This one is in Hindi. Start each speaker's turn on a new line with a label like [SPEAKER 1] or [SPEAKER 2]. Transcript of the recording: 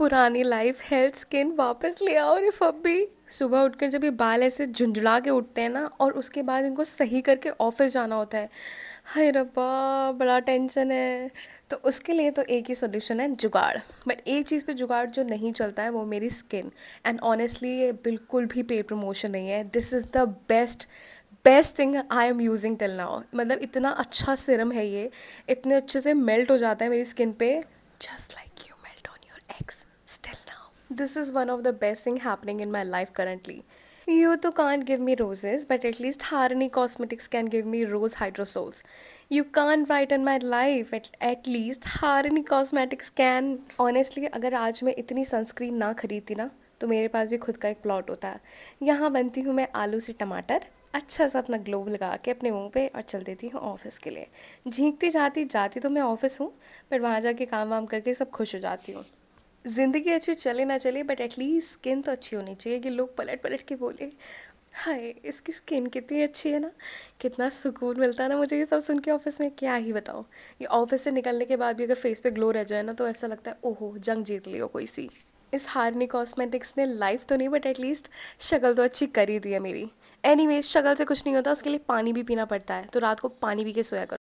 [SPEAKER 1] पुरानी लाइफ हेल्थ स्किन वापस ले आओ रे फब्बी सुबह उठकर जब ये बाल ऐसे झुंझुला के उठते हैं ना और उसके बाद इनको सही करके ऑफिस जाना होता है हाय रब्बा बड़ा टेंशन है तो उसके लिए तो एक ही सोल्यूशन है जुगाड़ बट एक चीज़ पे जुगाड़ जो नहीं चलता है वो मेरी स्किन एंड ऑनेस्टली ये बिल्कुल भी पे प्रमोशन नहीं है this is the best best thing I am using till now मतलब इतना अच्छा सिरम है ये इतने अच्छे से मेल्ट हो जाता है मेरी स्किन पे just like this is one of the best thing happening in my life currently you तो can't give me roses but at least Harni cosmetics can give me rose hydrosols you can't right in my life at at least Harni cosmetics can honestly अगर आज मैं इतनी सनस्क्रीन ना खरीदती ना तो मेरे पास भी खुद का एक प्लॉट होता है यहाँ बनती हूँ मैं आलू से टमाटर अच्छा सा अपना ग्लोव लगा के अपने मुंह पे और चल देती हूँ ऑफिस के लिए झींकती जाती जाती तो मैं ऑफिस हूँ पर वहाँ जाके काम वाम करके सब खुश हो जाती हूँ ज़िंदगी अच्छी चले ना चले बट एटलीस्ट स्किन तो अच्छी होनी चाहिए कि लोग पलट पलट के बोले हाय इसकी स्किन कितनी अच्छी है ना कितना सुकून मिलता है ना मुझे ये सब सुन के ऑफिस में क्या ही बताओ ये ऑफिस से निकलने के बाद भी अगर फेस पे ग्लो रह जाए ना तो ऐसा लगता है ओहो जंग जीत लियो कोई सी इस हारनी कॉस्मेटिक्स ने लाइफ तो नहीं बट एटलीस्ट शक्ल तो अच्छी कर ही दी है मेरी वेज शक्ल से कुछ नहीं होता उसके लिए पानी भी पीना पड़ता है तो रात को पानी पी के सोया करो